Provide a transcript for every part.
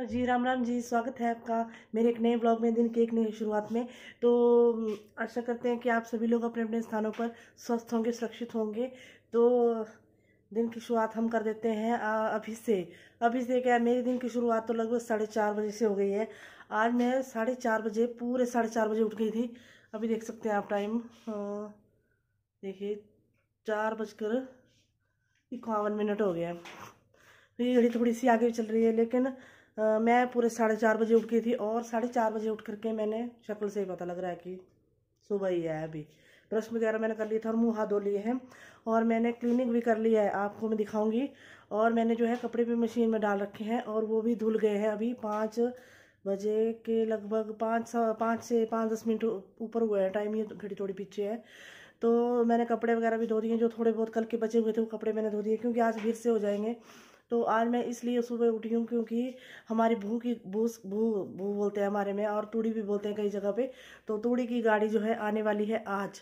Hello ji Ram Ram ji स्वागत है आपका मेरे एक नए ब्लॉग में दिन के एक नई शुरुआत में तो आशा करते हैं कि आप सभी लोग अपने अपने स्थानों पर स्वस्थ होंगे सुरक्षित होंगे तो दिन की शुरुआत हम कर देते हैं अभी से अभी से क्या मेरे दिन की शुरुआत तो लगभग साढ़े चार बजे से हो गई है आज मैं साढ़े चार बजे पूरे साढ़े चार बजे उठ गई थी अभी देख सकते हैं आप टाइम देखिए चार बजकर इक्यावन मिनट हो गया तो ये घड़ी थोड़ी सी आगे चल रही है लेकिन मैं पूरे साढ़े चार बजे उठ गई थी और साढ़े चार बजे उठ करके मैंने शक्ल से ही पता लग रहा है कि सुबह ही है अभी ब्रश वगैरह मैंने कर लिया था और मुँह हाथ धो लिए हैं और मैंने क्लीनिंग भी कर लिया है आपको मैं दिखाऊंगी और मैंने जो है कपड़े भी मशीन में डाल रखे हैं और वो भी धुल गए हैं अभी पाँच बजे के लगभग पाँच पाँच से पाँच दस मिनट ऊपर हुआ है टाइम ये घड़ी थोड़ी पीछे है तो मैंने कपड़े वगैरह भी धो दिए जो थोड़े बहुत कल के बचे हुए थे वो कपड़े मैंने धो दिए क्योंकि आज फिर से हो जाएंगे तो आज मैं इसलिए सुबह उठी हूँ क्योंकि हमारी भू की भू भू भू बोलते हैं हमारे में और तूड़ी भी बोलते हैं कई जगह पे तो तूड़ी की गाड़ी जो है आने वाली है आज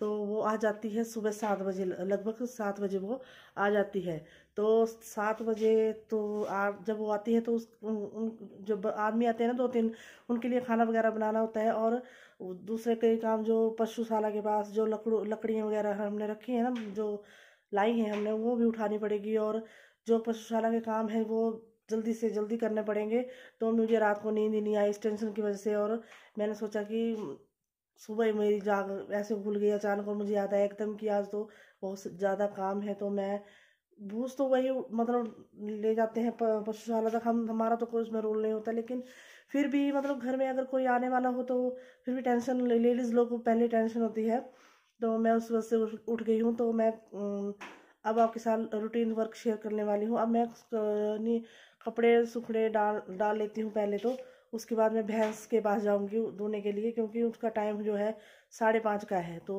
तो वो आ जाती है सुबह सात बजे लगभग सात बजे वो आ जाती है तो सात बजे तो आ जब वो आती है तो उस उन, जब आदमी आते हैं ना दो तीन उनके लिए खाना वगैरह बनाना होता है और दूसरे कई काम जो पशुशाला के पास जो लकड़ू लकड़ियाँ वगैरह हमने रखी हैं ना जो लाई हैं हमने वो भी उठानी पड़ेगी और जो पशुशाला के काम है वो जल्दी से जल्दी करने पड़ेंगे तो मुझे रात को नींद ही नहीं आई इस टेंशन की वजह से और मैंने सोचा कि सुबह ही मेरी जाग ऐसे भूल गई अचानक और मुझे याद आया एकदम कि आज तो बहुत ज़्यादा काम है तो मैं भूस तो वही मतलब ले जाते हैं पशुशाला तक हम हमारा तो कोई उसमें रोल नहीं होता लेकिन फिर भी मतलब घर में अगर कोई आने वाला हो तो फिर भी टेंशन लेडीज़ लोग को पहले टेंशन होती है तो मैं उस वजह से उठ गई हूँ तो मैं अब आपके साथ रूटीन वर्क शेयर करने वाली हूँ अब मैं कपड़े सूखड़े डाल डाल लेती हूँ पहले तो उसके बाद मैं भैंस के पास जाऊँगी धोने के लिए क्योंकि उसका टाइम जो है साढ़े पाँच का है तो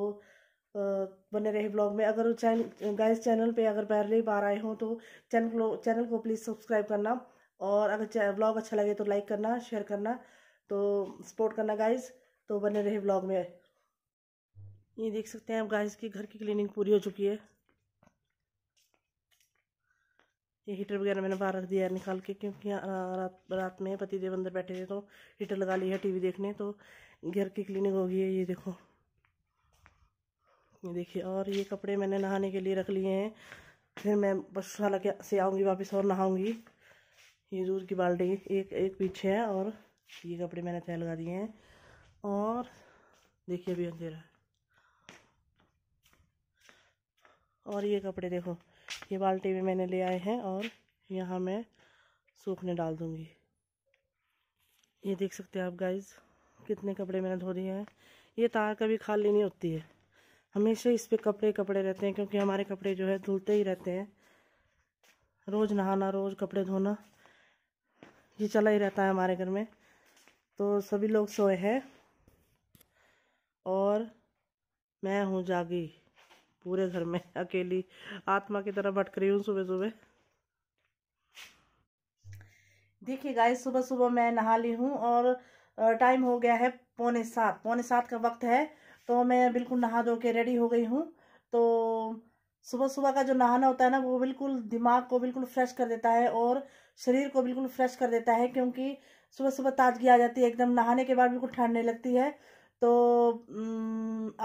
बने रहे ब्लॉग में अगर चैन गाइस चैनल पे अगर पहले ही बार आए हों तो चैनल चैनल को प्लीज़ सब्सक्राइब करना और अगर ब्लॉग अच्छा लगे तो लाइक करना शेयर करना तो सपोर्ट करना गाइस तो बने रहे ब्लॉग में ये देख सकते हैं आप गाइस की घर की क्लीनिंग पूरी हो चुकी है ये हीटर वगैरह मैंने बाहर रख दिया है निकाल के क्योंकि रात रात में पति देव अंदर बैठे थे तो हीटर लगा लिया टीवी देखने तो घर की क्लीनिंग हो गई है ये देखो ये देखिए और ये कपड़े मैंने नहाने के लिए रख लिए हैं फिर मैं बस हालांकि से आऊँगी वापस और नहाऊँगी ये दूध की बाल्टी एक एक पीछे है और ये कपड़े मैंने तय लगा दिए हैं और देखिए अभी अंधेरा और ये कपड़े देखो ये बाल्टी भी मैंने ले आए हैं और यहाँ मैं सूखने डाल दूँगी ये देख सकते हैं आप गाइज कितने कपड़े मैंने धो दिए हैं ये तार कभी खाली नहीं होती है हमेशा इस पर कपड़े कपड़े रहते हैं क्योंकि हमारे कपड़े जो है धुलते ही रहते हैं रोज़ नहाना रोज़ कपड़े धोना ये चला ही रहता है हमारे घर में तो सभी लोग सोए हैं और मैं हूँ जागी पूरे घर में अकेली आत्मा की तरह भटक रही हूँ सुबह सुबह देखिए गाय सुबह सुबह मैं नहा ली हूँ और टाइम हो गया है पौने सात पौने सात का वक्त है तो मैं बिल्कुल नहा धो के रेडी हो गई हूँ तो सुबह सुबह का जो नहाना होता है ना वो बिल्कुल दिमाग को बिल्कुल फ्रेश कर देता है और शरीर को बिल्कुल फ्रेश कर देता है क्योंकि सुबह सुबह ताजगी आ जाती है एकदम नहाने के बाद बिल्कुल ठंडने लगती है तो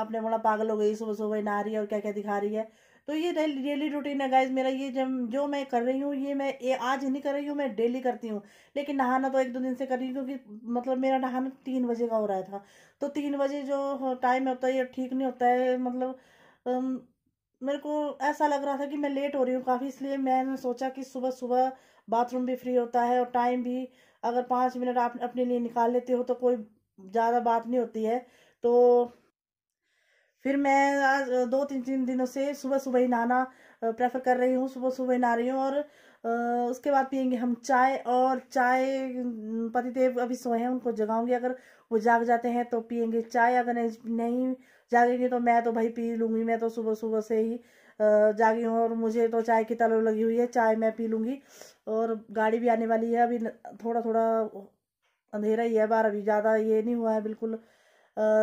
आपने बोला पागल हो गई सुबह सुबह नहा रही है और क्या क्या दिखा रही है तो ये डेली रूटीन है गाइज मेरा ये जब जो मैं कर रही हूँ ये मैं ये आज ही नहीं कर रही हूँ मैं डेली करती हूँ लेकिन नहाना तो एक दो दिन से कर रही हूँ क्योंकि मतलब मेरा नहाना तीन बजे का हो रहा था तो तीन बजे जो टाइम होता है ये ठीक नहीं होता है मतलब मेरे को ऐसा लग रहा था कि मैं लेट हो रही हूँ काफ़ी इसलिए मैंने सोचा कि सुबह सुबह बाथरूम भी फ्री होता है और टाइम भी अगर पाँच मिनट आप अपने लिए निकाल लेते हो तो कोई ज़्यादा बात नहीं होती है तो फिर मैं आज दो तीन तीन दिनों से सुबह सुबह ही नहाना प्रेफर कर रही हूँ सुबह सुबह ही नहा रही हूँ और उसके बाद पियेंगे हम चाय और चाय पतिदेव अभी सोए हैं उनको जगाऊंगी अगर वो जाग जाते हैं तो पियेंगे चाय अगर नहीं जागेंगे तो मैं तो भाई पी लूँगी मैं तो सुबह सुबह से ही जागी हूँ और मुझे तो चाय की तलब लगी हुई है चाय मैं पी लूँगी और गाड़ी भी आने वाली है अभी थोड़ा थोड़ा अंधेरा ही है बार अभी ज़्यादा ये नहीं हुआ है बिल्कुल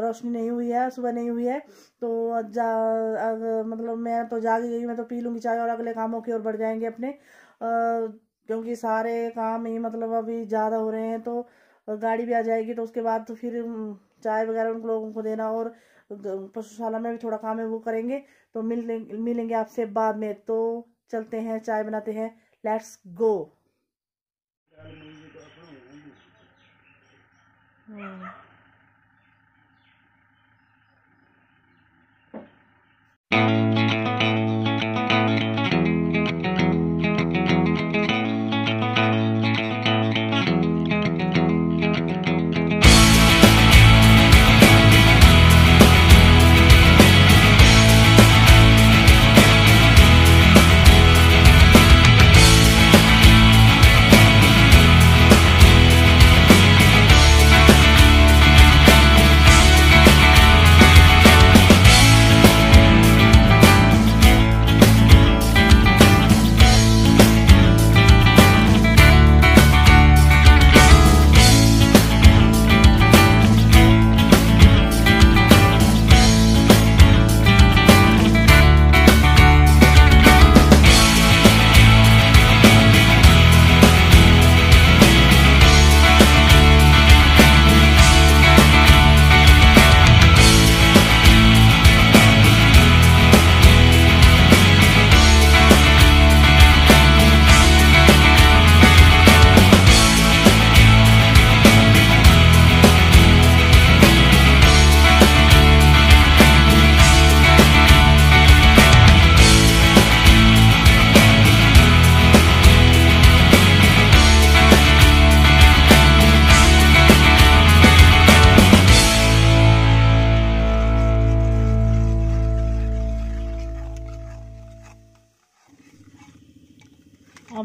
रोशनी नहीं हुई है सुबह नहीं हुई है तो जा अग, मतलब मैं तो जाग गई मैं तो पी लूँगी चाय और अगले कामों की ओर बढ़ जाएंगे अपने क्योंकि सारे काम ही मतलब अभी ज़्यादा हो रहे हैं तो गाड़ी भी आ जाएगी तो उसके बाद तो फिर चाय वगैरह उन लोगों को देना और पशुशाला में भी थोड़ा काम है वो करेंगे तो मिल मिलेंगे आपसे बाद में तो चलते हैं चाय बनाते हैं लेट्स गो 嗯。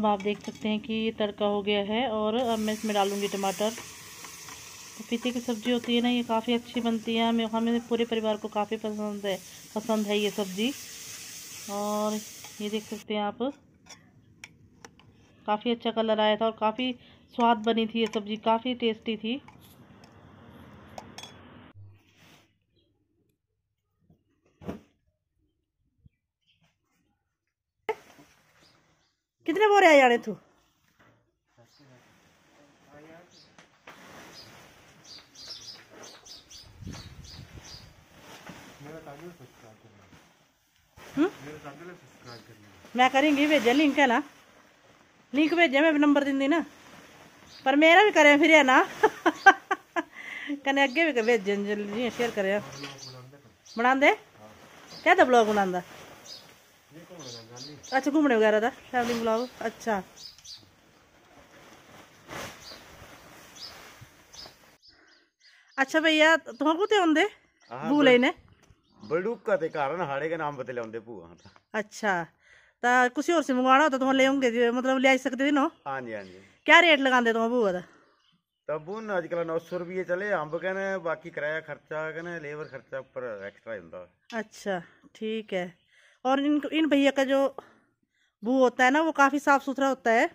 अब आप देख सकते हैं कि ये तड़का हो गया है और अब मैं इसमें डालूँगी टमाटर तो पीते की सब्ज़ी होती है ना ये काफ़ी अच्छी बनती है हमें हमें पूरे परिवार को काफ़ी पसंद है पसंद है ये सब्ज़ी और ये देख सकते हैं आप काफ़ी अच्छा कलर आया था और काफ़ी स्वाद बनी थी ये सब्ज़ी काफ़ी टेस्टी थी कितने बोरे आए हम्म? जाने तू मैं करेंगी भेजा लिंक है ना लिंक भेजा मैं नंबर दी ना पर मेरा भी करें फिर है ना कन्ने अग्गे भी भेजन जियां शेयर करें हाँ, बनांदे हाँ। क्या ब्लॉग बनांदा अच्छा घूमने वगैरह का फैमिली ब्लॉग अच्छा अच्छा भैया तुम कुते आंदे भू लेने बड़ूका ते कारण हाड़े के नाम बदले लेंदे भू हां अच्छा ता कुसी और से मंगवाना होता तुम ले होंगे मतलब ले आ सकते थे ना हां जी हां जी क्या रेट लगांदे तुम भू का तबून अजकल नौ सौ रुपये चले अंब कने बाकी किराया खर्चा कने लेबर खर्चा पर एक्स्ट्रा हुंदा अच्छा ठीक है और इन इन भैया का जो भू होता है ना वो काफ़ी साफ़ सुथरा होता है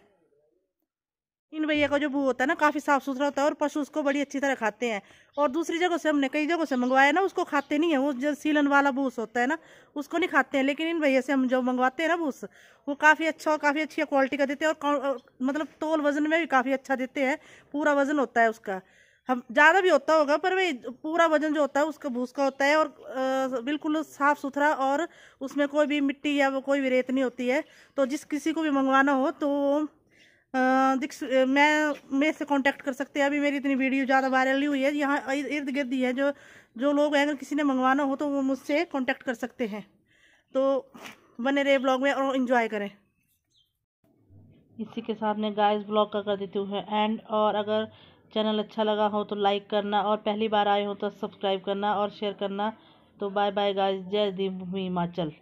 इन भैया का जो बू होता है ना काफ़ी साफ़ सुथरा होता है और पशु उसको बड़ी अच्छी तरह खाते हैं और दूसरी जगह से हमने कई जगह से मंगवाया ना उसको खाते नहीं है वो जो सीलन वाला बूस होता है ना उसको नहीं खाते हैं लेकिन इन भैया से हम जो मंगवाते हैं ना बूस वो काफ़ी अच्छा और काफ़ी अच्छी क्वालिटी का देते हैं और मतलब तोल वज़न में भी काफ़ी अच्छा देते हैं पूरा वज़न होता है उसका हम ज़्यादा भी होता होगा पर वही पूरा वजन जो होता है उसका भूस का होता है और आ, बिल्कुल साफ़ सुथरा और उसमें कोई भी मिट्टी या वो कोई भी रेत नहीं होती है तो जिस किसी को भी मंगवाना हो तो दिक्स मैं मेरे से कांटेक्ट कर सकते हैं अभी मेरी इतनी वीडियो ज़्यादा वायरल ही हुई है यहाँ इर्द गिर्द ही है जो जो लोग हैं अगर किसी ने मंगवाना हो तो वो मुझसे कॉन्टैक्ट कर सकते हैं तो बने रहे ब्लॉग में और इन्जॉय करें इसी के साथ मैं गाइस ब्लॉग का कर देती हूँ एंड और अगर चैनल अच्छा लगा हो तो लाइक करना और पहली बार आए हो तो सब्सक्राइब करना और शेयर करना तो बाय बाय गाइस जय भूमि हिमाचल